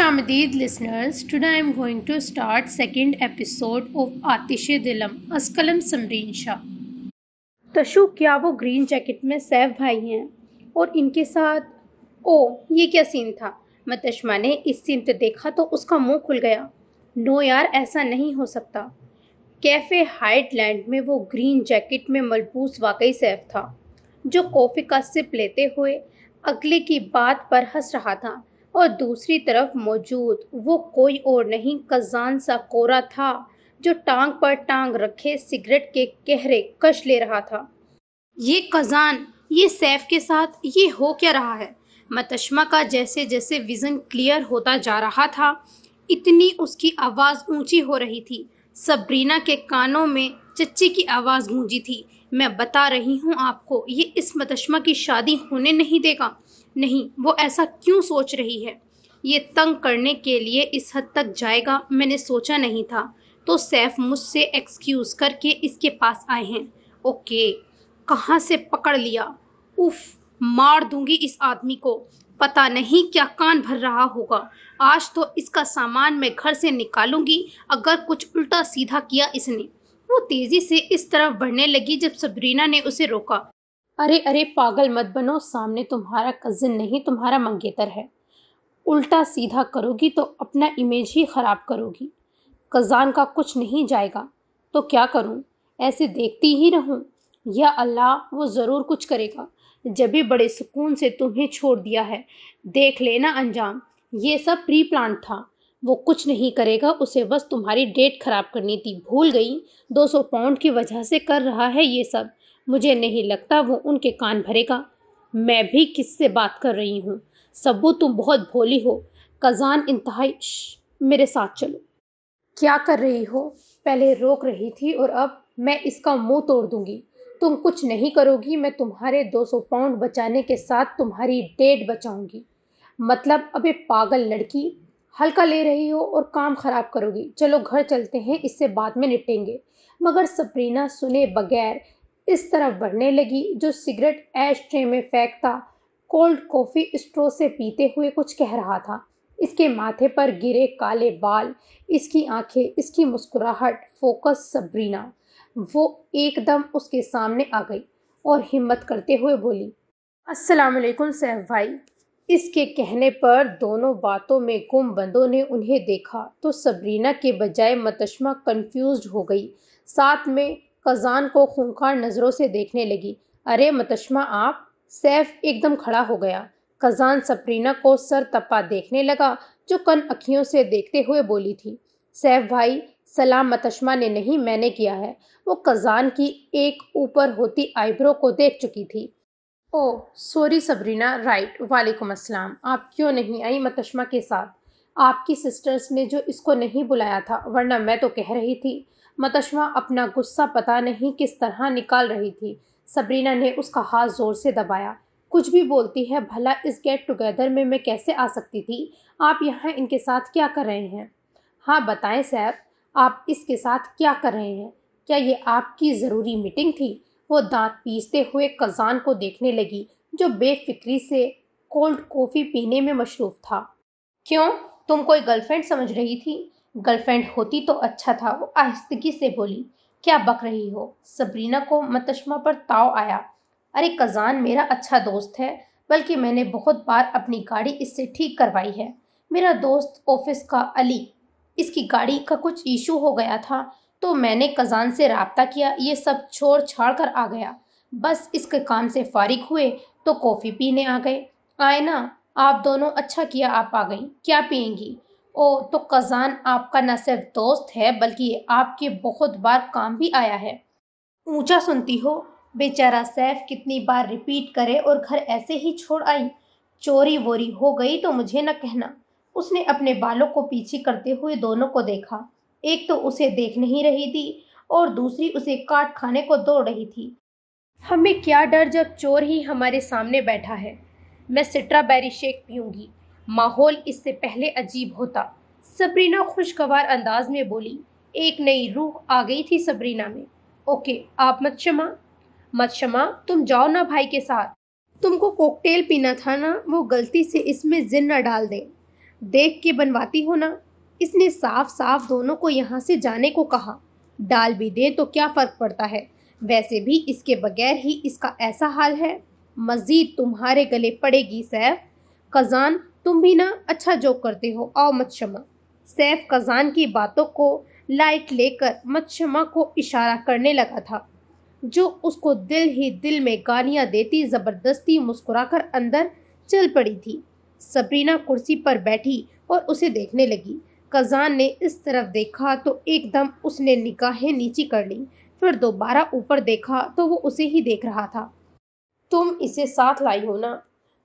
आमदीद listeners today I am going to start second episode of आतिश दिलम असकलम समरीन शाह तशु क्या वो ग्रीन जैकेट में सैफ भाई हैं और इनके साथ ओ ये क्या सीन था मतशमा ने इस सीन पर देखा तो उसका मुंह खुल गया नो यार ऐसा नहीं हो सकता कैफ़े हाइटलैंड में वो ग्रीन जैकेट में मलबूस वाकई सैफ था जो कॉफ़ी का सिप लेते हुए अगले की बात पर हंस रहा था और दूसरी तरफ मौजूद वो कोई और नहीं कजान सा कोरा था जो टांग पर टांग रखे सिगरेट के गहरे कश ले रहा था ये कजान ये सैफ के साथ ये हो क्या रहा है मतशमा का जैसे जैसे विज़न क्लियर होता जा रहा था इतनी उसकी आवाज़ ऊंची हो रही थी सबरीना के कानों में चच्ची की आवाज़ गूंजी थी मैं बता रही हूँ आपको ये इस मतशमा की शादी होने नहीं देगा नहीं वो ऐसा क्यों सोच रही है ये तंग करने के लिए इस हद तक जाएगा मैंने सोचा नहीं था तो सैफ मुझसे एक्सक्यूज़ करके इसके पास आए हैं ओके कहाँ से पकड़ लिया उफ मार दूंगी इस आदमी को पता नहीं क्या कान भर रहा होगा आज तो इसका सामान मैं घर से निकालूंगी अगर कुछ उल्टा सीधा किया इसने वो तेज़ी से इस तरफ बढ़ने लगी जब सबरीना ने उसे रोका अरे अरे पागल मत बनो सामने तुम्हारा कज़िन नहीं तुम्हारा मंगेतर है उल्टा सीधा करोगी तो अपना इमेज ही ख़राब करोगी कज़ान का कुछ नहीं जाएगा तो क्या करूं? ऐसे देखती ही रहूं? या अल्लाह वो ज़रूर कुछ करेगा जब भी बड़े सुकून से तुम्हें छोड़ दिया है देख लेना अंजाम ये सब प्री प्लान था वो कुछ नहीं करेगा उसे बस तुम्हारी डेट ख़राब करनी थी भूल गई 200 पाउंड की वजह से कर रहा है ये सब मुझे नहीं लगता वो उनके कान भरेगा मैं भी किससे बात कर रही हूँ सबू तुम बहुत भोली हो कजान इंतहाई मेरे साथ चलो क्या कर रही हो पहले रोक रही थी और अब मैं इसका मुंह तोड़ दूंगी तुम कुछ नहीं करोगी मैं तुम्हारे 200 पाउंड बचाने के साथ तुम्हारी डेट बचाऊंगी मतलब अबे पागल लड़की हल्का ले रही हो और काम ख़राब करोगी चलो घर चलते हैं इससे बाद में निपटेंगे मगर सप्रीना सुने बगैर इस तरफ बढ़ने लगी जो सिगरेट ऐश ट्रे में फेंकता कोल्ड कॉफ़ी स्ट्रो से पीते हुए कुछ कह रहा था इसके माथे पर गिरे काले बाल इसकी आंखें इसकी मुस्कुराहट फोकस सब्रीना वो एकदम उसके सामने आ गई और हिम्मत करते हुए बोली अस्सलाम वालेकुम सैफ भाई इसके कहने पर दोनों बातों में गुम बंदों ने उन्हें देखा तो सबरीना के बजाय मतशमा कंफ्यूज हो गई साथ में कजान को खूंखार नज़रों से देखने लगी अरे मतशमा आप सैफ एकदम खड़ा हो गया कजान सप्रीना को सर तपा देखने लगा जो कन अखियों से देखते हुए बोली थी सैफ भाई सलाम मतशमा ने नहीं मैंने किया है वो कजान की एक ऊपर होती आईब्रो को देख चुकी थी ओ सॉरी सबरीना राइट वालेकुम अस्सलाम आप क्यों नहीं आई मतशमा के साथ आपकी सिस्टर्स ने जो इसको नहीं बुलाया था वरना मैं तो कह रही थी मतशमा अपना गुस्सा पता नहीं किस तरह निकाल रही थी सबरीना ने उसका हाथ ज़ोर से दबाया कुछ भी बोलती है भला इस गेट टुगेदर में मैं कैसे आ सकती थी आप यहाँ इनके साथ क्या कर रहे हैं हाँ बताएं सैब आप इसके साथ क्या कर रहे हैं क्या ये आपकी ज़रूरी मीटिंग थी वो दांत पीसते हुए कजान को देखने लगी जो बेफिक्री से कोल्ड कॉफ़ी पीने में मशरूफ़ था क्यों तुम कोई गर्लफ्रेंड समझ रही थी गर्लफ्रेंड होती तो अच्छा था वो आहिस्तगी से बोली क्या बक रही हो सबरीना को मतशमा पर ताव आया अरे कज़ान मेरा अच्छा दोस्त है बल्कि मैंने बहुत बार अपनी गाड़ी इससे ठीक करवाई है मेरा दोस्त ऑफिस का अली इसकी गाड़ी का कुछ इशू हो गया था तो मैंने कज़ान से रबता किया ये सब छोड़ छाड़ कर आ गया बस इसके काम से फारिग हुए तो कॉफ़ी पीने आ गए आए ना आप दोनों अच्छा किया आप आ गई क्या पियेंगी ओ तो कज़ान आपका न सिर्फ दोस्त है बल्कि आपके बहुत बार काम भी आया है ऊंचा सुनती हो बेचारा सैफ कितनी बार रिपीट करे और घर ऐसे ही छोड़ आई चोरी वोरी हो गई तो मुझे न कहना उसने अपने बालों को पीछे करते हुए दोनों को देखा एक तो उसे देख नहीं रही थी और दूसरी उसे काट खाने को दौड़ रही थी हमें क्या डर जब चोर ही हमारे सामने बैठा है मैं सिट्रा बैरी शेक पीऊँगी माहौल इससे पहले अजीब होता सबरीना खुशगवार अंदाज में बोली एक नई रूह आ गई थी सबरीना में ओके आप मत शमा मत शमा तुम जाओ ना भाई के साथ तुमको कोकटेल पीना था ना वो गलती से इसमें जिन न डाल दे देख के बनवाती हो ना इसने साफ साफ दोनों को यहाँ से जाने को कहा डाल भी दे तो क्या फ़र्क पड़ता है वैसे भी इसके बगैर ही इसका ऐसा हाल है मज़ीद तुम्हारे गले पड़ेगी सैफ कज़ान तुम भी ना अच्छा जोक करते हो आओ मत शमा सैफ कजान की बातों को लाइट लेकर मत शमा को इशारा करने लगा था जो उसको दिल ही दिल में गालियां देती ज़बरदस्ती मुस्कुराकर अंदर चल पड़ी थी सबरीना कुर्सी पर बैठी और उसे देखने लगी कजान ने इस तरफ देखा तो एकदम उसने निगाहें नीचे कर ली फिर दोबारा ऊपर देखा तो वो उसे ही देख रहा था तुम इसे साथ लाई हो ना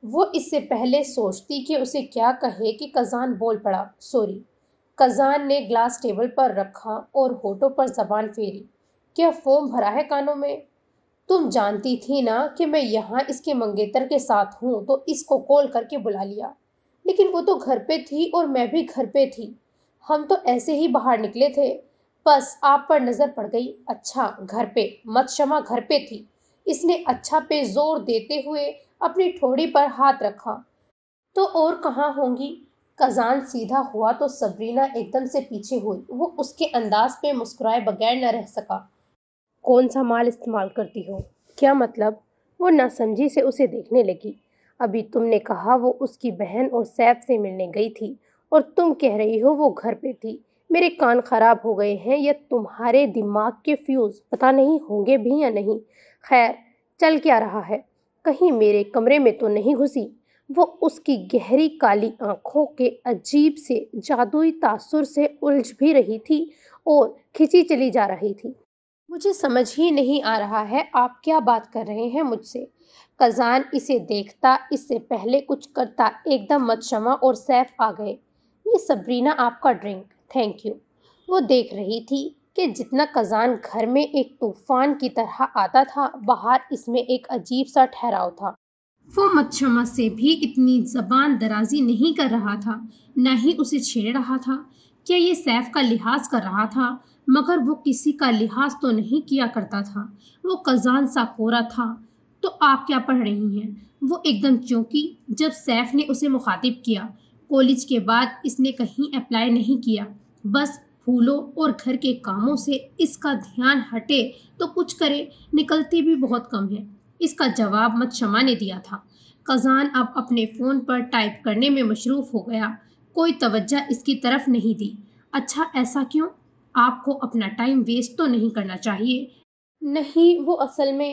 वो इससे पहले सोचती कि उसे क्या कहे कि कज़ान बोल पड़ा सॉरी कज़ान ने ग्लास टेबल पर रखा और होठों पर जबान फेरी क्या फोम भरा है कानों में तुम जानती थी ना कि मैं यहाँ इसके मंगेतर के साथ हूँ तो इसको कॉल करके बुला लिया लेकिन वो तो घर पे थी और मैं भी घर पे थी हम तो ऐसे ही बाहर निकले थे बस आप पर नज़र पड़ गई अच्छा घर पे मत शमा घर पे थी इसने अच्छा पे जोर देते हुए अपनी ठोड़ी पर हाथ रखा तो और कहाँ होंगी कजान सीधा हुआ तो सबरीना एकदम से पीछे हुई वो उसके अंदाज पे मुस्कुराए बगैर न रह सका कौन सा माल इस्तेमाल करती हो क्या मतलब वो नासमझी से उसे देखने लगी अभी तुमने कहा वो उसकी बहन और सैफ से मिलने गई थी और तुम कह रही हो वो घर पे थी मेरे कान खराब हो गए हैं या तुम्हारे दिमाग के फ्यूज़ पता नहीं होंगे भी या नहीं खैर चल क्या रहा है कहीं मेरे कमरे में तो नहीं घुसी वो उसकी गहरी काली आंखों के अजीब से जादुई तासुर से उलझ भी रही थी और खिंची चली जा रही थी मुझे समझ ही नहीं आ रहा है आप क्या बात कर रहे हैं मुझसे कजान इसे देखता इससे पहले कुछ करता एकदम मत शमा और सैफ आ गए ये सबरीना आपका ड्रिंक थैंक यू वो देख रही थी कि जितना कज़ान घर में एक तूफान की तरह आता था बाहर इसमें एक अजीब सा ठहराव था वो मच्छमा से भी इतनी जबान दराजी नहीं कर रहा था न ही उसे छेड़ रहा था क्या ये सैफ का लिहाज कर रहा था मगर वो किसी का लिहाज तो नहीं किया करता था वो कज़ान सा कोरा था तो आप क्या पढ़ रही हैं वो एकदम चौंकी जब सैफ ने उसे मुखातिब किया कॉलेज के बाद इसने कहीं अप्लाई नहीं किया बस फूलों और घर के कामों से इसका ध्यान हटे तो कुछ करे निकलती भी बहुत कम है इसका जवाब मत शमा ने दिया था कजान अब अपने फ़ोन पर टाइप करने में मशरूफ़ हो गया कोई तवज्जा इसकी तरफ नहीं दी अच्छा ऐसा क्यों आपको अपना टाइम वेस्ट तो नहीं करना चाहिए नहीं वो असल में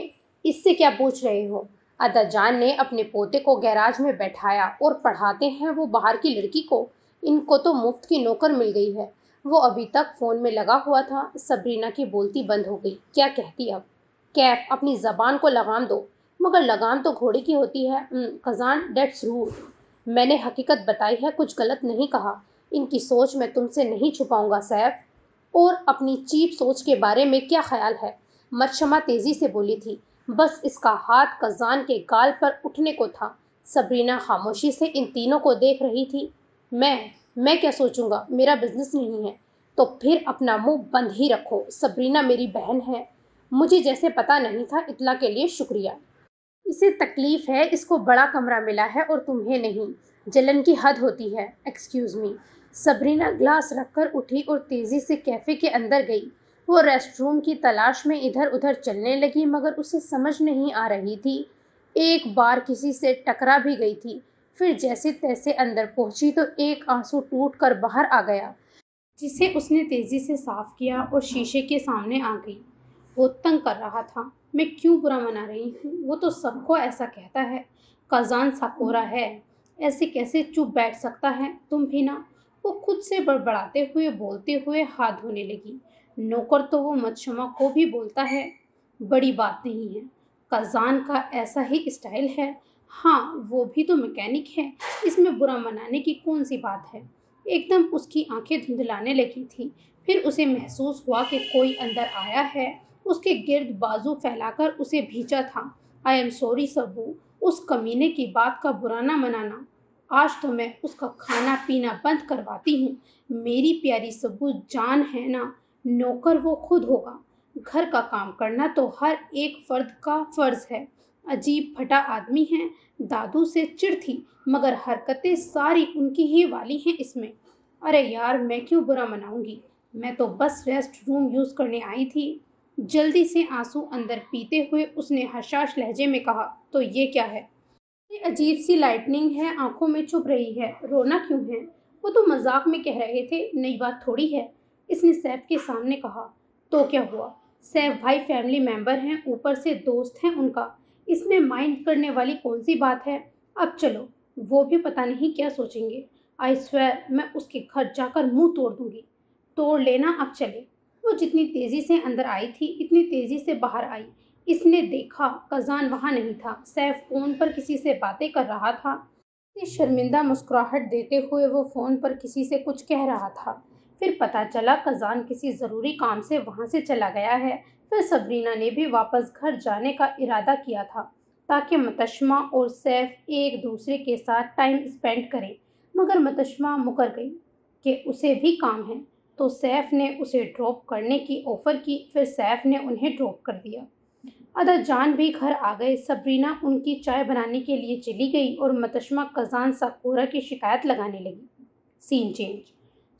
इससे क्या पूछ रहे हो अदाजान ने अपने पोते को गैराज में बैठाया और पढ़ाते हैं वो बाहर की लड़की को इनको तो मुफ्त की नौकर मिल गई है वो अभी तक फ़ोन में लगा हुआ था सबरीना की बोलती बंद हो गई क्या कहती अब कैफ अपनी ज़बान को लगाम दो मगर लगाम तो घोड़े की होती है खजान डेट्स रूल मैंने हकीकत बताई है कुछ गलत नहीं कहा इनकी सोच मैं तुमसे नहीं छुपाऊंगा सैफ और अपनी चीप सोच के बारे में क्या ख्याल है मच्छमा तेज़ी से बोली थी बस इसका हाथ कजान के गाल पर उठने को था सबरीना खामोशी से इन तीनों को देख रही थी मैं मैं क्या सोचूंगा मेरा बिजनेस नहीं है तो फिर अपना मुंह बंद ही रखो सबरीना मेरी बहन है मुझे जैसे पता नहीं था इतला के लिए शुक्रिया इसे तकलीफ़ है इसको बड़ा कमरा मिला है और तुम्हें नहीं जलन की हद होती है एक्सक्यूज़ मी सबरीना ग्लास रखकर उठी और तेज़ी से कैफ़े के अंदर गई वो रेस्ट रूम की तलाश में इधर उधर चलने लगी मगर उसे समझ नहीं आ रही थी एक बार किसी से टकरा भी गई थी फिर जैसे तैसे अंदर पहुंची तो एक आंसू टूट कर बाहर आ गया जिसे उसने तेज़ी से साफ किया और शीशे के सामने आ गई वो तंग कर रहा था मैं क्यों बुरा मना रही हूँ वो तो सबको ऐसा कहता है कजान साकोरा है ऐसे कैसे चुप बैठ सकता है तुम भी ना वो खुद से बड़बड़ाते हुए बोलते हुए हाथ धोने लगी नौकर तो वो मदशमा को भी बोलता है बड़ी बात नहीं है कजान का ऐसा ही स्टाइल है हाँ वो भी तो मैकेनिक है इसमें बुरा मनाने की कौन सी बात है एकदम उसकी आंखें धुंधलाने लगी थी फिर उसे महसूस हुआ कि कोई अंदर आया है उसके गिर्द बाजू फैलाकर उसे भीचा था आई एम सॉरी सबू उस कमीने की बात का बुरा ना मनाना आज तो मैं उसका खाना पीना बंद करवाती हूँ मेरी प्यारी सबू जान है ना नौकर वो खुद होगा घर का काम करना तो हर एक फर्द का फ़र्ज़ है अजीब फटा आदमी है दादू से चिड़ थी मगर हरकतें सारी उनकी ही वाली हैं इसमें अरे यार मैं क्यों बुरा मनाऊंगी मैं तो बस रेस्ट रूम यूज़ करने आई थी जल्दी से आंसू अंदर पीते हुए उसने हशाश लहजे में कहा तो ये क्या है ये अजीब सी लाइटनिंग है आंखों में छुप रही है रोना क्यों है वो तो मजाक में कह रहे थे नई बात थोड़ी है इसने सैफ के सामने कहा तो क्या हुआ सैफ भाई फैमिली मेम्बर हैं ऊपर से दोस्त हैं उनका इसमें माइंड करने वाली कौन सी बात है अब चलो वो भी पता नहीं क्या सोचेंगे आई स्वेर मैं उसके घर जाकर मुंह तोड़ दूंगी तोड़ लेना अब चले वो जितनी तेज़ी से अंदर आई थी इतनी तेज़ी से बाहर आई इसने देखा कजान वहाँ नहीं था सैफ फ़ोन पर किसी से बातें कर रहा था इतनी शर्मिंदा मुस्कुराहट देते हुए वो फ़ोन पर किसी से कुछ कह रहा था फिर पता चला कजान किसी ज़रूरी काम से वहाँ से चला गया है फिर सबरीना ने भी वापस घर जाने का इरादा किया था ताकि मतशमा और सैफ एक दूसरे के साथ टाइम स्पेंड करें मगर मतशमा मुकर गई कि उसे भी काम है तो सैफ ने उसे ड्रॉप करने की ऑफ़र की फिर सैफ ने उन्हें ड्रॉप कर दिया अदा जान भी घर आ गए सबरीना उनकी चाय बनाने के लिए चली गई और मतशमा कजान साकोरा की शिकायत लगाने लगी सीन चेंज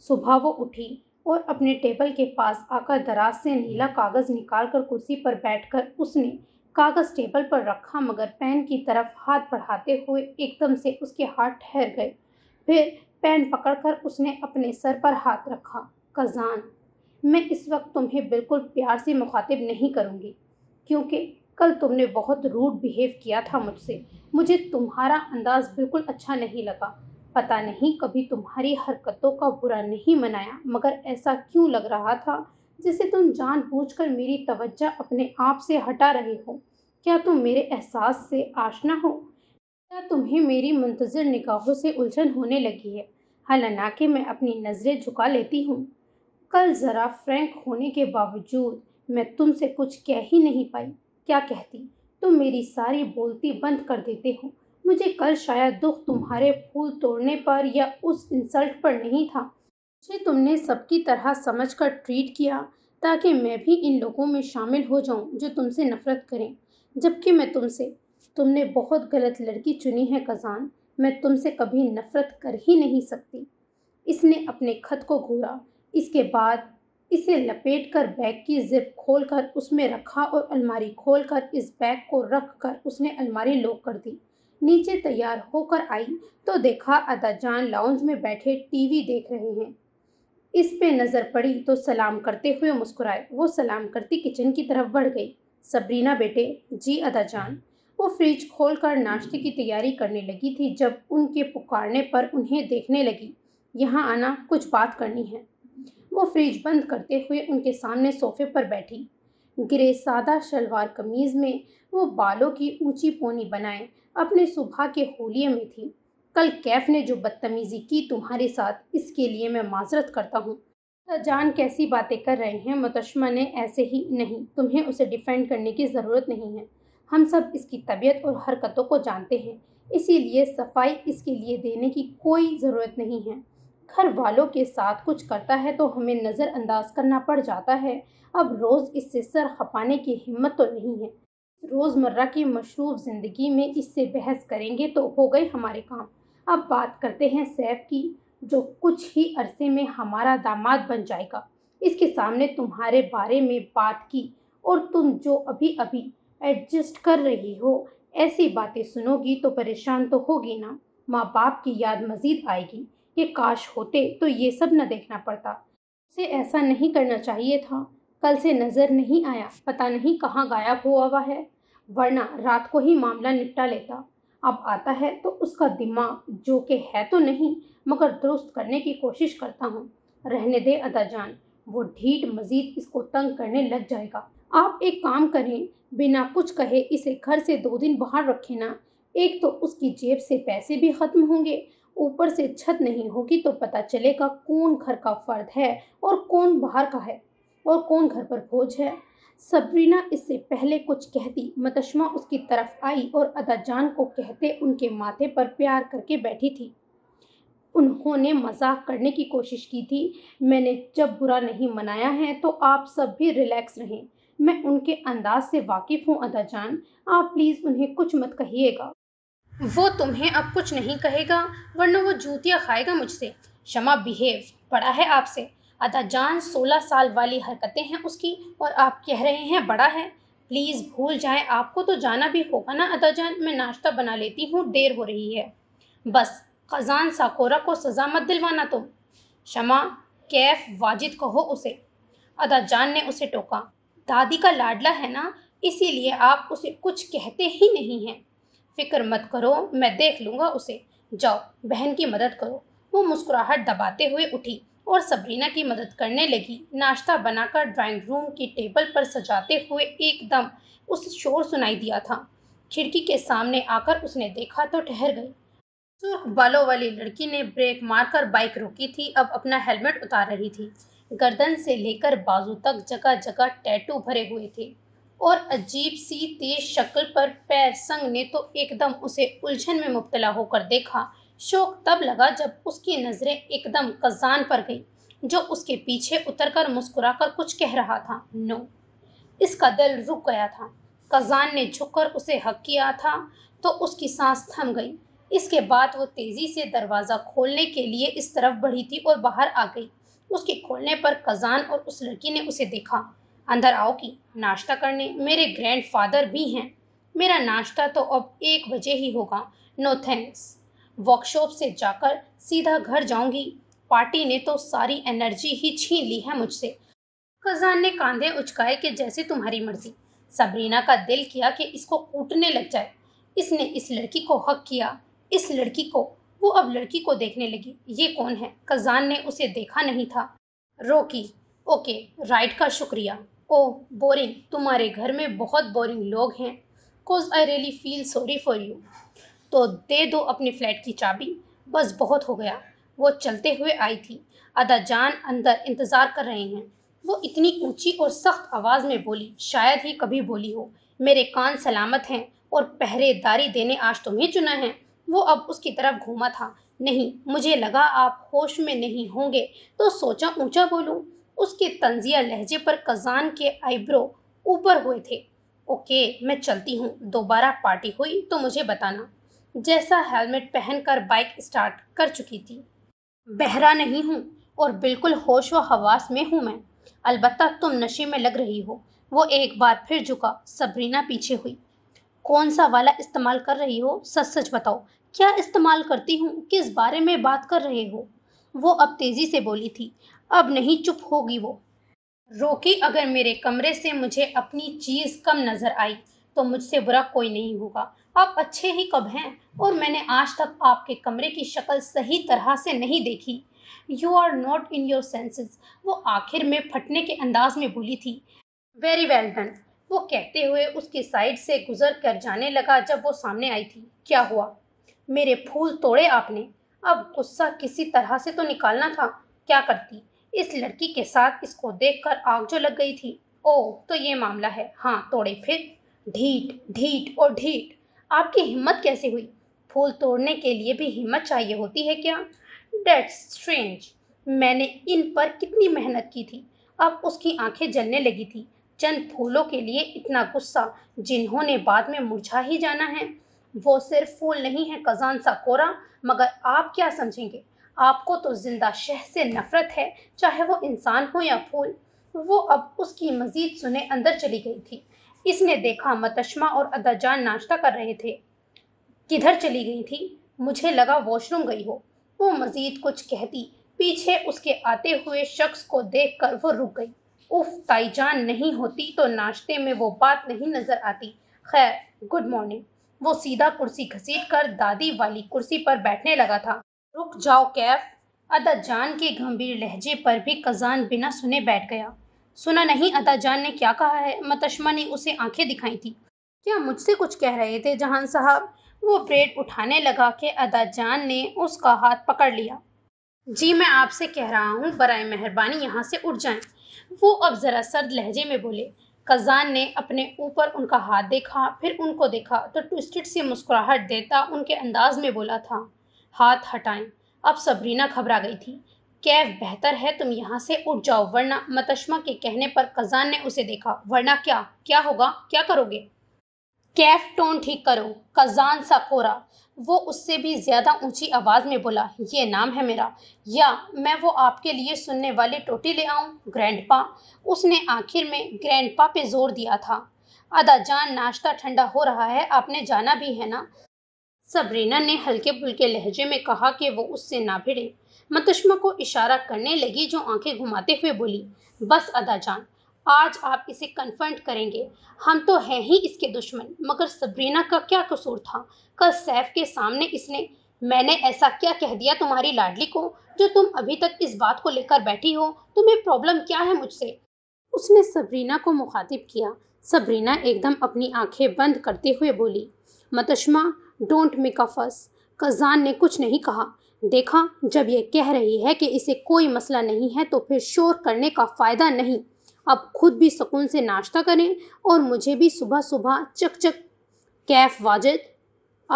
सुबह वो उठी और अपने टेबल के पास आकर दराज से नीला कागज़ निकालकर कुर्सी पर बैठकर उसने कागज़ टेबल पर रखा मगर पेन की तरफ हाथ बढ़ाते हुए एकदम से उसके हाथ ठहर गए फिर पेन पकड़कर उसने अपने सर पर हाथ रखा कजान मैं इस वक्त तुम्हें बिल्कुल प्यार से मुखातिब नहीं करूँगी क्योंकि कल तुमने बहुत रूड बिहेव किया था मुझसे मुझे तुम्हारा अंदाज़ बिल्कुल अच्छा नहीं लगा पता नहीं कभी तुम्हारी हरकतों का बुरा नहीं मनाया मगर ऐसा क्यों लग रहा था जिसे तुम जानबूझकर मेरी तवज्जा अपने आप से हटा रहे हो क्या तुम मेरे एहसास से आशना हो क्या तुम्हें मेरी मुंतज़र निगाहों से उलझन होने लगी है हालांकि मैं अपनी नज़रें झुका लेती हूँ कल ज़रा फ्रैंक होने के बावजूद मैं तुमसे कुछ कह ही नहीं पाई क्या कहती तुम मेरी सारी बोलती बंद कर देते हो मुझे कल शायद दुख तुम्हारे फूल तोड़ने पर या उस इंसल्ट पर नहीं था मुझे तुमने सबकी तरह समझ कर ट्रीट किया ताकि मैं भी इन लोगों में शामिल हो जाऊं जो तुमसे नफरत करें जबकि मैं तुमसे तुमने बहुत गलत लड़की चुनी है कज़ान मैं तुमसे कभी नफरत कर ही नहीं सकती इसने अपने खत को घूरा इसके बाद इसे लपेट कर बैग की जिप खोलकर उसमें रखा और अलमारी खोलकर इस बैग को रख कर उसने अलमारी लॉक कर दी नीचे तैयार होकर आई तो देखा अदाजान लाउंज में बैठे टीवी देख रहे हैं इस पे नज़र पड़ी तो सलाम करते हुए मुस्कुराए वो सलाम करती किचन की तरफ बढ़ गई सबरीना बेटे जी अदाजान वो फ्रिज खोलकर नाश्ते की तैयारी करने लगी थी जब उनके पुकारने पर उन्हें देखने लगी यहाँ आना कुछ बात करनी है वो फ्रिज बंद करते हुए उनके सामने सोफे पर बैठी ग्रे सादा शलवार कमीज़ में वो बालों की ऊंची पोनी बनाए अपने सुबह के होलिये में थी कल कैफ ने जो बदतमीजी की तुम्हारे साथ इसके लिए मैं माजरत करता हूँ तो जान कैसी बातें कर रहे हैं मुतशमा ने ऐसे ही नहीं तुम्हें उसे डिफेंड करने की ज़रूरत नहीं है हम सब इसकी तबीयत और हरकतों को जानते हैं इसीलिए सफाई इसके लिए देने की कोई ज़रूरत नहीं है घर वालों के साथ कुछ करता है तो हमें नज़रअंदाज करना पड़ जाता है अब रोज़ इससे सर खपाने की हिम्मत तो नहीं है रोज़मर्रा की मशरूफ़ ज़िंदगी में इससे बहस करेंगे तो हो गए हमारे काम अब बात करते हैं सैफ की जो कुछ ही अरसे में हमारा दामाद बन जाएगा इसके सामने तुम्हारे बारे में बात की और तुम जो अभी अभी एडजस्ट कर रही हो ऐसी बातें सुनोगी तो परेशान तो होगी ना माँ बाप की याद मज़ीद आएगी ये काश होते तो ये सब न देखना पड़ता उसे ऐसा नहीं करना चाहिए था कल से नज़र नहीं आया पता नहीं कहाँ गायब हुआ हुआ है वरना रात को ही मामला निपटा लेता अब आता है तो उसका दिमाग जो कि है तो नहीं मगर दुरुस्त करने की कोशिश करता हूँ रहने दे जान वो ढीठ मजीद इसको तंग करने लग जाएगा आप एक काम करें बिना कुछ कहे इसे घर से दो दिन बाहर रखे ना एक तो उसकी जेब से पैसे भी ख़त्म होंगे ऊपर से छत नहीं होगी तो पता चलेगा कौन घर का फर्द है और कौन बाहर का है और कौन घर पर भोज है सबरीना इससे पहले कुछ कहती मतशमा उसकी तरफ आई और अदाजान को कहते उनके माथे पर प्यार करके बैठी थी उन्होंने मजाक करने की कोशिश की थी मैंने जब बुरा नहीं मनाया है तो आप सब भी रिलैक्स रहें मैं उनके अंदाज से वाकिफ़ हूँ अदाजान आप प्लीज़ उन्हें कुछ मत कहिएगा वो तुम्हें अब कुछ नहीं कहेगा वरना वो जूतियाँ खाएगा मुझसे शमा बिहेव पड़ा है आपसे अदा जान सोलह साल वाली हरकतें हैं उसकी और आप कह रहे हैं बड़ा है प्लीज़ भूल जाए आपको तो जाना भी होगा ना अदा जान मैं नाश्ता बना लेती हूँ देर हो रही है बस खजान साकोरा को सज़ा मत दिलवाना तुम तो। शमा कैफ वाजिद कहो उसे अदा जान ने उसे टोका दादी का लाडला है ना इसीलिए आप उसे कुछ कहते ही नहीं हैं फिक्र मत करो मैं देख लूँगा उसे जाओ बहन की मदद करो वो मुस्कुराहट दबाते हुए उठी और सबरीना की मदद करने लगी नाश्ता बनाकर ड्राइंग रूम की टेबल पर सजाते हुए एकदम उस शोर सुनाई दिया था खिड़की के सामने आकर उसने देखा तो ठहर गई सुर्ख बालों वाली लड़की ने ब्रेक मारकर बाइक रोकी थी अब अपना हेलमेट उतार रही थी गर्दन से लेकर बाजू तक जगह जगह टैटू भरे हुए थे और अजीब सी तेज शक्ल पर पैर संग ने तो एकदम उसे उलझन में मुबतला होकर देखा शोक तब लगा जब उसकी नज़रें एकदम कजान पर गई जो उसके पीछे उतरकर मुस्कुराकर कुछ कह रहा था नो इसका दिल रुक गया था कजान ने झुककर उसे हक किया था तो उसकी सांस थम गई इसके बाद वो तेज़ी से दरवाज़ा खोलने के लिए इस तरफ बढ़ी थी और बाहर आ गई उसके खोलने पर कजान और उस लड़की ने उसे देखा अंदर आओ कि नाश्ता करने मेरे ग्रैंडफादर भी हैं मेरा नाश्ता तो अब एक बजे ही होगा नो थैंक्स वर्कशॉप से जाकर सीधा घर जाऊंगी पार्टी ने तो सारी एनर्जी ही छीन ली है मुझसे खजान ने कांधे उचकाए कि जैसे तुम्हारी मर्जी सबरीना का दिल किया कि इसको कूटने लग जाए इसने इस लड़की को हक किया इस लड़की को वो अब लड़की को देखने लगी ये कौन है कजान ने उसे देखा नहीं था रोकी ओके राइट का शुक्रिया ओ बोरिंग तुम्हारे घर में बहुत बोरिंग लोग हैं cause I really feel sorry for you तो दे दो अपने फ्लैट की चाबी बस बहुत हो गया वो चलते हुए आई थी अदा जान अंदर इंतज़ार कर रहे हैं वो इतनी ऊंची और सख्त आवाज़ में बोली शायद ही कभी बोली हो मेरे कान सलामत हैं और पहरेदारी देने आज तुम्हें चुना है वो अब उसकी तरफ घूमा था नहीं मुझे लगा आप होश में नहीं होंगे तो सोचा ऊंचा बोलूं उसके तंजिया लहजे पर कजान के आईब्रो ऊपर हुए थे ओके मैं चलती हूँ दोबारा पार्टी हुई तो मुझे बताना जैसा हेलमेट पहनकर बाइक स्टार्ट कर चुकी थी बहरा नहीं हूँ और बिल्कुल होश व हवास में हूँ मैं अलबत्ता तुम नशे में लग रही हो वो एक बार फिर झुका सबरीना पीछे हुई कौन सा वाला इस्तेमाल कर रही हो सच सच बताओ क्या इस्तेमाल करती हूँ किस बारे में बात कर रहे हो वो अब तेज़ी से बोली थी अब नहीं चुप होगी वो रोकी अगर मेरे कमरे से मुझे अपनी चीज़ कम नज़र आई तो मुझसे बुरा कोई नहीं होगा आप अच्छे ही कब हैं और मैंने आज तक आपके कमरे की शक्ल सही तरह से नहीं देखी you are not in your senses वो आखिर में फटने के अंदाज में बोली थी वेरी वेल डन वो कहते हुए उसकी साइड से गुजर कर जाने लगा जब वो सामने आई थी क्या हुआ मेरे फूल तोड़े आपने अब गुस्सा किसी तरह से तो निकालना था क्या करती इस लड़की के साथ इसको देखकर आग जो लग गई थी ओह तो ये मामला है हाँ तोड़े फिर ढीठ ढीठ और ढीठ आपकी हिम्मत कैसे हुई फूल तोड़ने के लिए भी हिम्मत चाहिए होती है क्या डेट्स स्ट्रेंज मैंने इन पर कितनी मेहनत की थी अब उसकी आंखें जलने लगी थी चंद फूलों के लिए इतना गुस्सा जिन्होंने बाद में मुरझा ही जाना है वो सिर्फ फूल नहीं है कजान सा कोरा मगर आप क्या समझेंगे आपको तो जिंदा शह से नफरत है चाहे वो इंसान हो या फूल वो अब उसकी मजीद सुने अंदर चली गई थी इसने देखा मतशमा और अदाजान नाश्ता कर रहे थे किधर चली गई थी मुझे लगा वॉशरूम गई हो वो मजीद कुछ कहती पीछे उसके आते हुए शख्स को देख कर वो रुक गई उफ ताईजान नहीं होती तो नाश्ते में वो बात नहीं नजर आती खैर गुड मॉर्निंग वो सीधा कुर्सी घसीट कर दादी वाली कुर्सी पर बैठने लगा था रुक जाओ कैफ अदा जान के गंभीर लहजे पर भी कजान बिना सुने बैठ गया सुना नहीं जान ने क्या कहा है मतशमा ने उसे आंखें दिखाई थी क्या मुझसे कुछ कह रहे थे जहान साहब वो ब्रेड उठाने लगा कि अदाजान ने उसका हाथ पकड़ लिया जी मैं आपसे कह रहा हूँ बरए मेहरबानी यहाँ से उठ जाएं वो अब ज़रा सर्द लहजे में बोले कजान ने अपने ऊपर उनका हाथ देखा फिर उनको देखा तो ट्विस्टेड सी मुस्कुराहट देता उनके अंदाज में बोला था हाथ हटाएं अब सबरीना घबरा गई थी कैफ बेहतर है तुम यहाँ से उठ जाओ वरना मतशमा के कहने पर कजान ने उसे देखा वरना क्या क्या होगा क्या करोगे कैफ टोन ठीक करो कजान कोरा वो उससे भी ज़्यादा ऊंची आवाज़ में बोला ये नाम है मेरा या मैं वो आपके लिए सुनने वाली टोटी ले आऊँ ग्रैंडपा उसने आखिर में ग्रैंडपा पे जोर दिया था अदा जान नाश्ता ठंडा हो रहा है आपने जाना भी है ना सबरीना ने हल्के फुल्के लहजे में कहा कि वो उससे ना भिड़े मतुष्मा को इशारा करने लगी जो आंखें घुमाते हुए बोली बस अदा जान आज आप इसे कन्फर्ट करेंगे हम तो हैं ही इसके दुश्मन मगर सबरीना का क्या कसूर था कल सैफ के सामने इसने मैंने ऐसा क्या कह दिया तुम्हारी लाडली को जो तुम अभी तक इस बात को लेकर बैठी हो तुम्हें प्रॉब्लम क्या है मुझसे उसने सबरीना को मुखातिब किया सबरीना एकदम अपनी आंखें बंद करते हुए बोली मतशमा डोंट मेक अ फस कजान ने कुछ नहीं कहा देखा जब यह कह रही है कि इसे कोई मसला नहीं है तो फिर शोर करने का फ़ायदा नहीं अब खुद भी सुकून से नाश्ता करें और मुझे भी सुबह सुबह चक चक कैफ वाजिद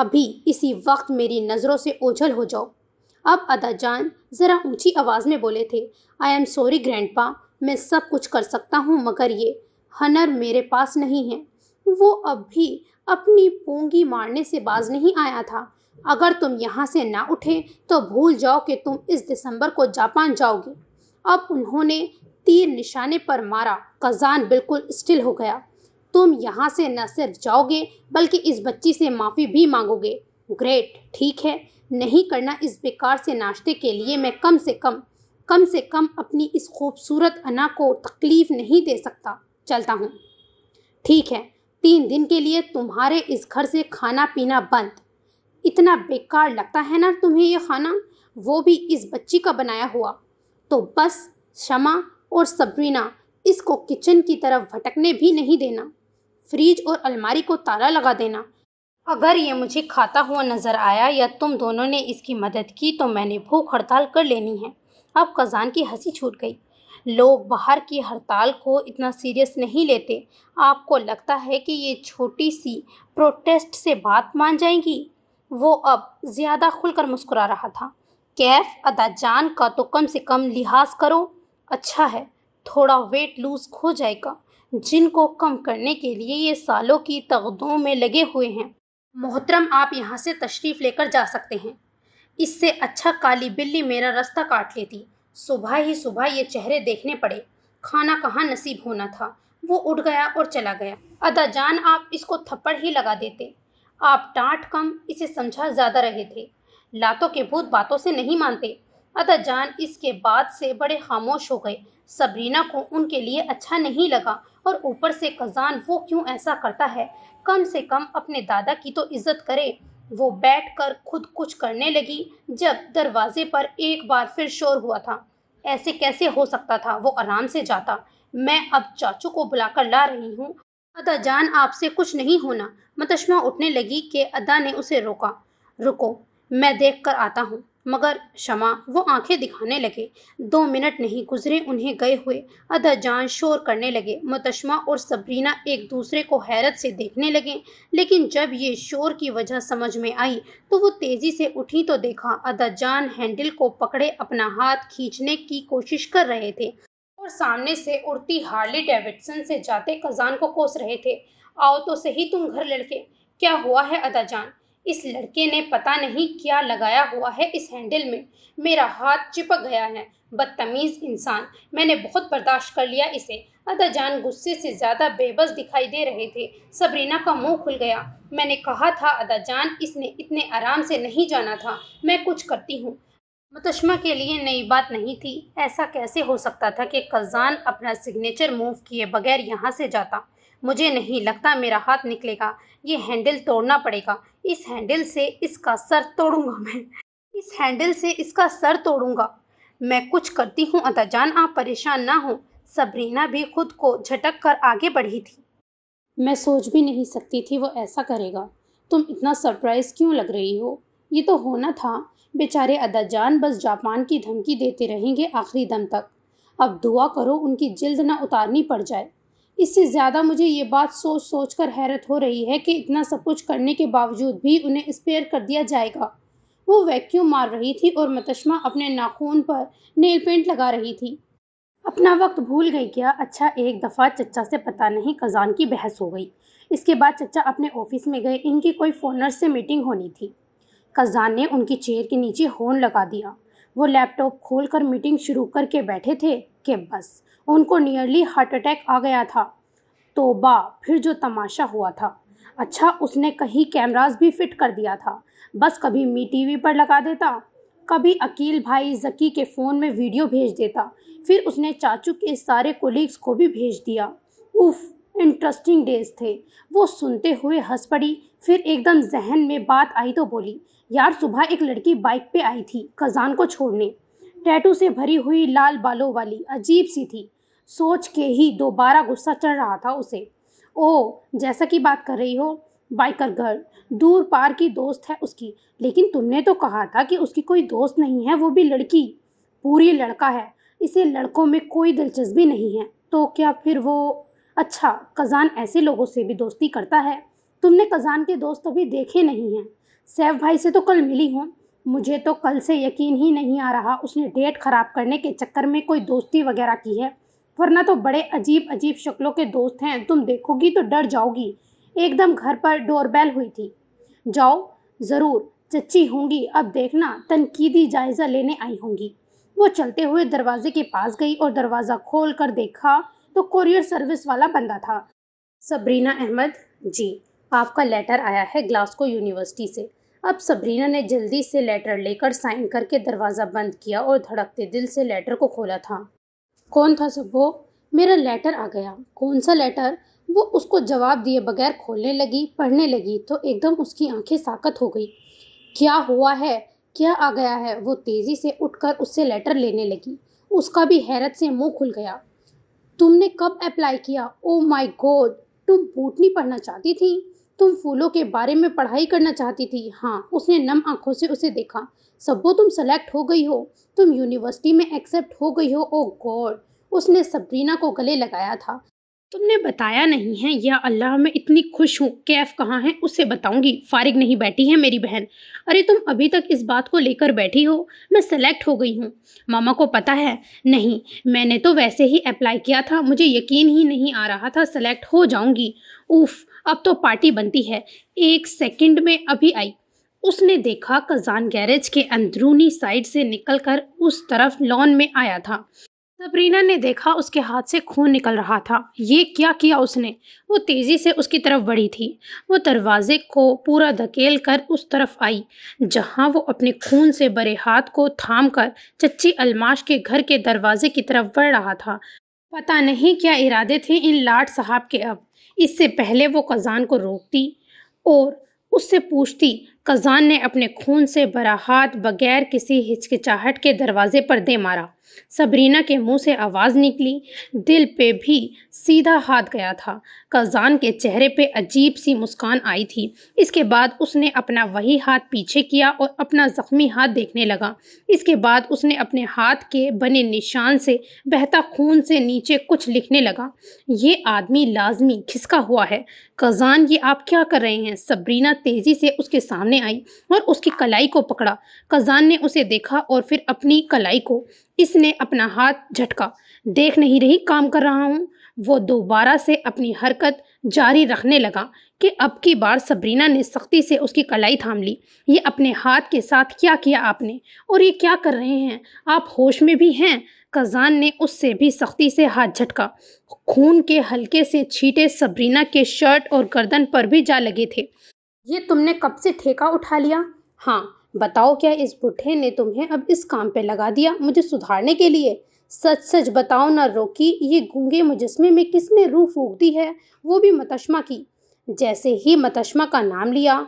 अभी इसी वक्त मेरी नज़रों से ओझल हो जाओ अब अदा जान ज़रा ऊंची आवाज़ में बोले थे आई एम सॉरी पा मैं सब कुछ कर सकता हूँ मगर ये हनर मेरे पास नहीं है वो अब भी अपनी पोंगी मारने से बाज नहीं आया था अगर तुम यहाँ से ना उठे तो भूल जाओ कि तुम इस दिसंबर को जापान जाओगे अब उन्होंने तीर निशाने पर मारा कजान बिल्कुल स्टिल हो गया तुम यहाँ से न सिर्फ जाओगे बल्कि इस बच्ची से माफ़ी भी मांगोगे ग्रेट ठीक है नहीं करना इस बेकार से नाश्ते के लिए मैं कम से कम कम से कम अपनी इस खूबसूरत अना को तकलीफ़ नहीं दे सकता चलता हूँ ठीक है तीन दिन के लिए तुम्हारे इस घर से खाना पीना बंद इतना बेकार लगता है ना तुम्हें ये खाना वो भी इस बच्ची का बनाया हुआ तो बस शमा और सबरीना इसको किचन की तरफ भटकने भी नहीं देना फ्रिज और अलमारी को ताला लगा देना अगर ये मुझे खाता हुआ नज़र आया या तुम दोनों ने इसकी मदद की तो मैंने भूख हड़ताल कर लेनी है अब कज़ान की हंसी छूट गई लोग बाहर की हड़ताल को इतना सीरियस नहीं लेते आपको लगता है कि ये छोटी सी प्रोटेस्ट से बात मान जाएंगी वो अब ज़्यादा खुलकर मुस्कुरा रहा था कैफ अदा जान का तो कम से कम लिहाज करो अच्छा है थोड़ा वेट लूज हो जाएगा जिनको कम करने के लिए ये सालों की तगदों में लगे हुए हैं मोहतरम आप यहाँ से तशरीफ़ लेकर जा सकते हैं इससे अच्छा काली बिल्ली मेरा रास्ता काट लेती सुबह ही सुबह ये चेहरे देखने पड़े खाना कहाँ नसीब होना था वो उठ गया और चला गया अदा जान आप इसको थप्पड़ ही लगा देते आप टाट कम इसे समझा ज्यादा रहे थे लातों के भूत बातों से नहीं मानते अतः जान इसके बाद से बड़े खामोश हो गए सबरीना को उनके लिए अच्छा नहीं लगा और ऊपर से खजान वो क्यों ऐसा करता है कम से कम अपने दादा की तो इज्जत करे वो बैठकर खुद कुछ करने लगी जब दरवाजे पर एक बार फिर शोर हुआ था ऐसे कैसे हो सकता था वो आराम से जाता मैं अब चाचू को बुलाकर ला रही हूँ अदा जान आपसे कुछ नहीं होना मतशमा उठने लगी कि अदा ने उसे रोका रुको मैं देख कर आता हूँ मगर शमा वो आंखें दिखाने लगे दो मिनट नहीं गुजरे उन्हें गए हुए अदा जान शोर करने लगे मतशमा और सबरीना एक दूसरे को हैरत से देखने लगे लेकिन जब ये शोर की वजह समझ में आई तो वो तेज़ी से उठी तो देखा अदा जान हैंडल को पकड़े अपना हाथ खींचने की कोशिश कर रहे थे सामने से उड़ती हार्ली डेविडसन से जाते कजान को कोस रहे थे आओ तो सही तुम घर लड़के क्या हुआ है अदा जान इस लड़के ने पता नहीं क्या लगाया हुआ है इस हैंडल में मेरा हाथ चिपक गया है बदतमीज़ इंसान मैंने बहुत बर्दाश्त कर लिया इसे अदा जान गुस्से से ज़्यादा बेबस दिखाई दे रहे थे सबरीना का मुंह खुल गया मैंने कहा था अदा जान इसने इतने आराम से नहीं जाना था मैं कुछ करती हूँ मुतशमा तो के लिए नई बात नहीं थी ऐसा कैसे हो सकता था कि कजान अपना सिग्नेचर मूव किए बगैर यहाँ से जाता मुझे नहीं लगता मेरा हाथ निकलेगा ये हैंडल तोड़ना पड़ेगा इस हैंडल से इसका सर तोड़ूंगा मैं इस हैंडल से इसका सर तोड़ूंगा मैं कुछ करती हूँ अताजान आप परेशान ना हो सबरीना भी खुद को झटक कर आगे बढ़ी थी मैं सोच भी नहीं सकती थी वो ऐसा करेगा तुम इतना सरप्राइज क्यों लग रही हो ये तो होना था बेचारे अदाजान बस जापान की धमकी देते रहेंगे आखिरी दम तक अब दुआ करो उनकी जिल्द ना उतारनी पड़ जाए इससे ज़्यादा मुझे ये बात सोच सोच कर हैरत हो रही है कि इतना सब कुछ करने के बावजूद भी उन्हें स्पेयर कर दिया जाएगा वो वैक्यूम मार रही थी और मतशमा अपने नाखून पर नेल पेंट लगा रही थी अपना वक्त भूल गई क्या अच्छा एक दफ़ा चचा से पता नहीं कज़ान की बहस हो गई इसके बाद चचा अपने ऑफिस में गए इनकी कोई फ़ोनर से मीटिंग होनी थी कजान ने उनकी चेयर के नीचे हॉर्न लगा दिया वो लैपटॉप खोलकर मीटिंग शुरू करके बैठे थे कि बस उनको नियरली हार्ट अटैक आ गया था तोबा फिर जो तमाशा हुआ था अच्छा उसने कहीं कैमरास भी फिट कर दिया था बस कभी मी टीवी पर लगा देता कभी अकील भाई जकी के फ़ोन में वीडियो भेज देता फिर उसने चाचू के सारे कोलीग्स को भी भेज दिया उफ इंटरेस्टिंग डेज थे वो सुनते हुए हंस पड़ी फिर एकदम जहन में बात आई तो बोली यार सुबह एक लड़की बाइक पे आई थी खजान को छोड़ने टैटू से भरी हुई लाल बालों वाली अजीब सी थी सोच के ही दोबारा गुस्सा चढ़ रहा था उसे ओ जैसा कि बात कर रही हो बाइकर गर्ल दूर पार की दोस्त है उसकी लेकिन तुमने तो कहा था कि उसकी कोई दोस्त नहीं है वो भी लड़की पूरी लड़का है इसे लड़कों में कोई दिलचस्पी नहीं है तो क्या फिर वो अच्छा कज़ान ऐसे लोगों से भी दोस्ती करता है तुमने कज़ान के दोस्त अभी देखे नहीं हैं सैफ भाई से तो कल मिली हूँ मुझे तो कल से यकीन ही नहीं आ रहा उसने डेट ख़राब करने के चक्कर में कोई दोस्ती वगैरह की है वरना तो बड़े अजीब अजीब शक्लों के दोस्त हैं तुम देखोगी तो डर जाओगी एकदम घर पर डोरबेल हुई थी जाओ ज़रूर चच्ची होंगी अब देखना तनकीदी जायज़ा लेने आई होंगी वो चलते हुए दरवाजे के पास गई और दरवाज़ा खोल कर देखा तो कोरियर सर्विस वाला बंदा था सबरीना अहमद जी आपका लेटर आया है ग्लासगो यूनिवर्सिटी से अब सबरीना ने जल्दी से लेटर लेकर साइन करके दरवाज़ा बंद किया और धड़कते दिल से लेटर को खोला था कौन था सब वो मेरा लेटर आ गया कौन सा लेटर वो उसको जवाब दिए बगैर खोलने लगी पढ़ने लगी तो एकदम उसकी आंखें साकत हो गई क्या हुआ है क्या आ गया है वो तेज़ी से उठकर उससे लेटर लेने लगी उसका भी हैरत से मुंह खुल गया तुमने कब अप्लाई किया ओ माय गॉड तुम बूटनी पढ़ना चाहती थी तुम फूलों के बारे में पढ़ाई करना चाहती थी हाँ उसने नम आंखों से उसे देखा सब्बो तुम सेलेक्ट हो गई हो तुम यूनिवर्सिटी में एक्सेप्ट हो गई हो ओ oh गॉड उसने सबरीना को गले लगाया था तुमने बताया नहीं है या अल्लाह मैं इतनी खुश हूँ कैफ कहाँ है उसे बताऊंगी फारिग नहीं बैठी है मेरी बहन अरे तुम अभी तक इस बात को लेकर बैठी हो मैं सेलेक्ट हो गई हूँ मामा को पता है नहीं मैंने तो वैसे ही अप्लाई किया था मुझे यकीन ही नहीं आ रहा था सेलेक्ट हो जाऊंगी उफ अब तो पार्टी बनती है एक सेकंड में अभी आई उसने देखा कजान गैरेज के अंदरूनी साइड से निकलकर उस तरफ लॉन में आया था सबरीना ने देखा उसके हाथ से खून निकल रहा था ये क्या किया उसने वो तेज़ी से उसकी तरफ बढ़ी थी वो दरवाजे को पूरा धकेल कर उस तरफ आई जहां वो अपने खून से भरे हाथ को थाम कर चच्ची अलमाश के घर के दरवाजे की तरफ बढ़ रहा था पता नहीं क्या इरादे थे इन लाट साहब के अब इससे पहले वो कज़ान को रोकती और उससे पूछती कज़ान ने अपने खून से भरा हाथ बगैर किसी हिचकिचाहट के दरवाजे पर दे मारा सबरीना के मुंह से आवाज़ निकली दिल पे भी सीधा हाथ गया था कजान के चेहरे पे अजीब सी मुस्कान आई थी इसके बाद उसने अपना वही हाथ पीछे किया और अपना ज़ख्मी हाथ देखने लगा इसके बाद उसने अपने हाथ के बने निशान से बहता खून से नीचे कुछ लिखने लगा ये आदमी लाजमी खिसका हुआ है कजान ये आप क्या कर रहे हैं सबरीना तेज़ी से उसके सामने आई और उसकी कलाई को पकड़ा कजान ने उसे देखा और फिर अपनी कलाई को इसने अपना हाथ झटका देख नहीं रही काम कर रहा हूँ वो दोबारा से अपनी हरकत जारी रखने लगा कि अब की बार सबरीना ने सख्ती से उसकी कलाई थाम ली ये अपने हाथ के साथ क्या किया आपने और ये क्या कर रहे हैं आप होश में भी हैं कजान ने उससे भी सख्ती से हाथ झटका खून के हल्के से छीटे सबरीना के शर्ट और गर्दन पर भी जा लगे थे ये तुमने कब से ठेका उठा लिया हाँ बताओ क्या इस बुढ़े ने तुम्हें अब इस काम पे लगा दिया मुझे सुधारने के लिए सच सच बताओ ना रोकी ये गूंगे मुजस्मे में किसने रूह फूक दी है वो भी मतशमा की जैसे ही मतशमा का नाम लिया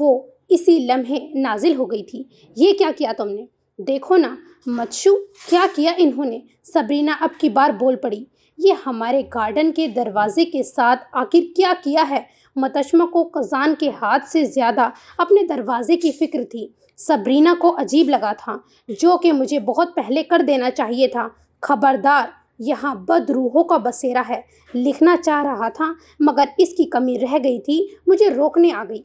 वो इसी लम्हे नाजिल हो गई थी ये क्या किया तुमने देखो ना मच्छू क्या किया इन्होंने सबरीना अब की बार बोल पड़ी ये हमारे गार्डन के दरवाजे के साथ आखिर क्या किया है मतशमा को कजान के हाथ से ज़्यादा अपने दरवाजे की फिक्र थी सबरीना को अजीब लगा था जो कि मुझे बहुत पहले कर देना चाहिए था खबरदार यहाँ बदरूहों का बसेरा है लिखना चाह रहा था मगर इसकी कमी रह गई थी मुझे रोकने आ गई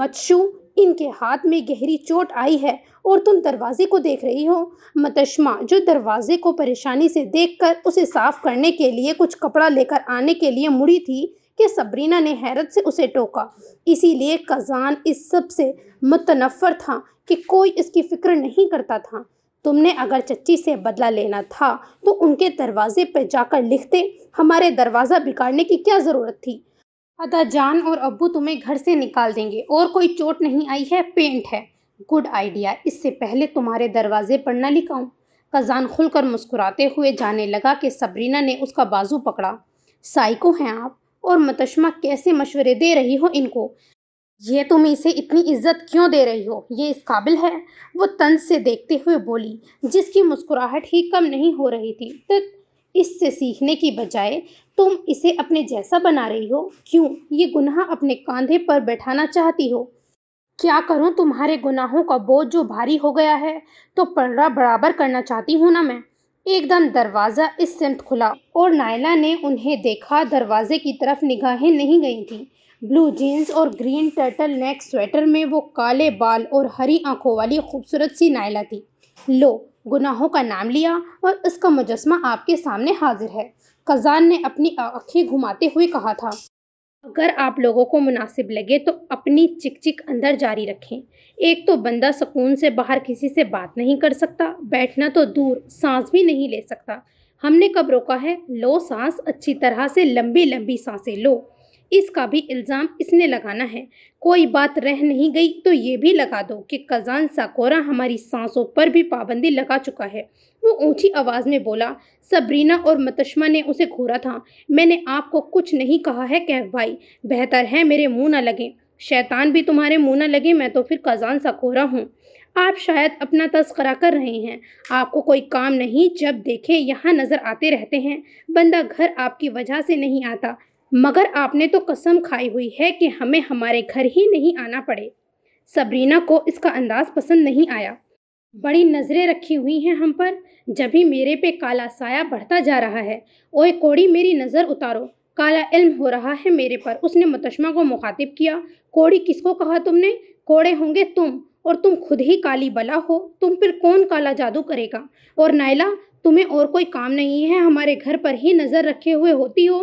मच्छू इनके हाथ में गहरी चोट आई है और तुम दरवाजे को देख रही हो मतशमा जो दरवाजे को परेशानी से देखकर उसे साफ करने के लिए कुछ कपड़ा लेकर आने के लिए मुड़ी थी कि सबरीना ने हैरत से उसे टोका इसीलिए कज़ान इस सब से मुतनफ़र था कि कोई इसकी फ़िक्र नहीं करता था तुमने अगर चच्ची से बदला लेना था तो उनके दरवाजे पर जाकर लिखते हमारे दरवाज़ा बिगाड़ने की क्या ज़रूरत थी अदा जान और अबू तुम्हें घर से निकाल देंगे और कोई चोट नहीं आई है पेंट है गुड आइडिया इससे पहले तुम्हारे दरवाजे पर न लिखाऊँ कज़ान खुलकर मुस्कुराते हुए जाने लगा कि सबरीना ने उसका बाजू पकड़ा साइको हैं आप और मतशमा कैसे मशवरे दे रही हो इनको ये तुम इसे इतनी इज्जत क्यों दे रही हो ये इस काबिल है वो तंज से देखते हुए बोली जिसकी मुस्कुराहट ही कम नहीं हो रही थी तो इससे सीखने की बजाय तुम इसे अपने जैसा बना रही हो क्यों ये गुनाह अपने कंधे पर बैठाना चाहती हो क्या करूं तुम्हारे गुनाहों का बोझ जो भारी हो गया है तो पड़ा बराबर करना चाहती हूं ना मैं एकदम दरवाज़ा इस सिमत खुला और नायला ने उन्हें देखा दरवाजे की तरफ निगाहें नहीं गई थी ब्लू जीन्स और ग्रीन टर्टल नेक स्वेटर में वो काले बाल और हरी आंखों वाली खूबसूरत सी नायला थी लो गुनाहों का नाम लिया और उसका मुजस्मा आपके सामने हाजिर है कजान ने अपनी आँखें घुमाते हुए कहा था अगर आप लोगों को मुनासिब लगे तो अपनी चिक चिक अंदर जारी रखें एक तो बंदा सुकून से बाहर किसी से बात नहीं कर सकता बैठना तो दूर सांस भी नहीं ले सकता हमने कब रोका है लो सांस अच्छी तरह से लंबी लंबी सांसें लो इसका भी इल्ज़ाम इसने लगाना है कोई बात रह नहीं गई तो ये भी लगा दो कि कजान साकोरा हमारी सांसों पर भी पाबंदी लगा चुका है वो ऊंची आवाज़ में बोला सबरीना और मतशमा ने उसे घूरा था मैंने आपको कुछ नहीं कहा है कैफ भाई बेहतर है मेरे मुँह ना लगे शैतान भी तुम्हारे मुँह ना लगे मैं तो फिर कजान साकोरा हूँ आप शायद अपना तस्करा कर रहे हैं आपको कोई काम नहीं जब देखें यहाँ नज़र आते रहते हैं बंदा घर आपकी वजह से नहीं आता मगर आपने तो कसम खाई हुई है कि हमें हमारे घर ही नहीं आना पड़े सबरीना को इसका अंदाज पसंद नहीं आया बड़ी नज़रें रखी हुई हैं हम पर जब ही मेरे पे काला साया बढ़ता जा रहा है ओए कोड़ी मेरी नज़र उतारो काला इल्म हो रहा है मेरे पर उसने मुतशमा को मुखातिब किया कोड़ी किसको कहा तुमने कोड़े होंगे तुम और तुम खुद ही काली बला हो तुम फिर कौन काला जादू करेगा और नायला तुम्हें और कोई काम नहीं है हमारे घर पर ही नज़र रखे हुए होती हो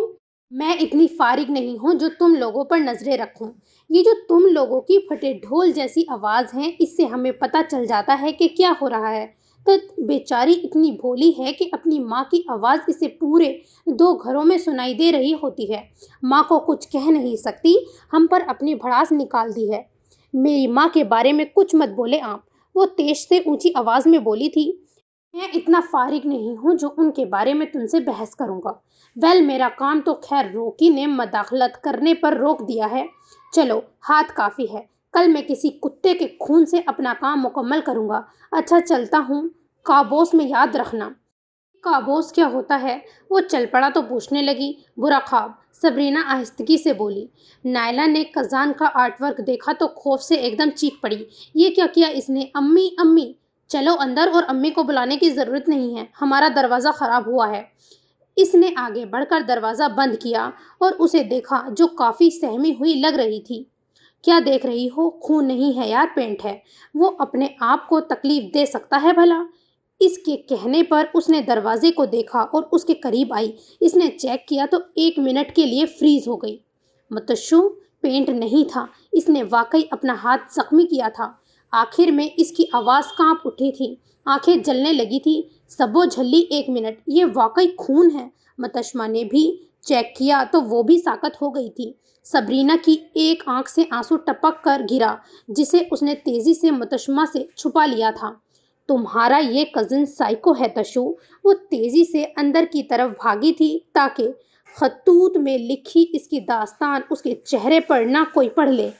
मैं इतनी फारिग नहीं हूँ जो तुम लोगों पर नज़रें रखूँ ये जो तुम लोगों की फटे ढोल जैसी आवाज़ है इससे हमें पता चल जाता है कि क्या हो रहा है तो बेचारी इतनी भोली है कि अपनी माँ की आवाज़ इसे पूरे दो घरों में सुनाई दे रही होती है माँ को कुछ कह नहीं सकती हम पर अपनी भड़ास निकाल दी है मेरी माँ के बारे में कुछ मत बोले आप वो तेज से ऊंची आवाज़ में बोली थी मैं इतना फारिग नहीं हूँ जो उनके बारे में तुमसे बहस करूँगा वेल मेरा काम तो खैर रोकी ने मदाखलत करने पर रोक दिया है चलो हाथ काफ़ी है कल मैं किसी कुत्ते के खून से अपना काम मुकम्मल करूँगा अच्छा चलता हूँ काबोस में याद रखना काबोस क्या होता है वो चल पड़ा तो पूछने लगी बुरा ख्वाब सबरीना आहिस्तगी से बोली नायला ने कजान का आर्टवर्क देखा तो खौफ से एकदम चीख पड़ी ये क्या किया इसने अम्मी अम्मी चलो अंदर और अम्मी को बुलाने की ज़रूरत नहीं है हमारा दरवाज़ा ख़राब हुआ है इसने आगे बढ़कर दरवाज़ा बंद किया और उसे देखा जो काफ़ी सहमी हुई लग रही थी क्या देख रही हो खून नहीं है यार पेंट है वो अपने आप को तकलीफ दे सकता है भला इसके कहने पर उसने दरवाजे को देखा और उसके करीब आई इसने चेक किया तो एक मिनट के लिए फ्रीज हो गई मतशु पेंट नहीं था इसने वाकई अपना हाथ जख्मी किया था आखिर में इसकी आवाज़ कांप उठी थी आंखें जलने लगी थी सबो झल्ली एक मिनट ये वाकई खून है मतशमा ने भी चेक किया तो वो भी साकत हो गई थी सबरीना की एक आंख से आंसू टपक कर गिरा जिसे उसने तेजी से मतशमा से छुपा लिया था तुम्हारा ये कज़न साइको है तशु वो तेज़ी से अंदर की तरफ भागी थी ताकि खतूत में लिखी इसकी दास्तान उसके चेहरे पर ना कोई पढ़ ले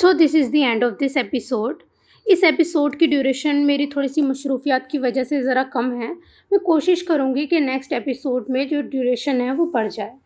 so this is the end of this episode इस एपिसोड की ड्यूरेशन मेरी थोड़ी सी मशरूफियात की वजह से ज़रा कम है मैं कोशिश करूँगी कि नेक्स्ट एपिसोड में जो ड्यूरेशन है वो बढ़ जाए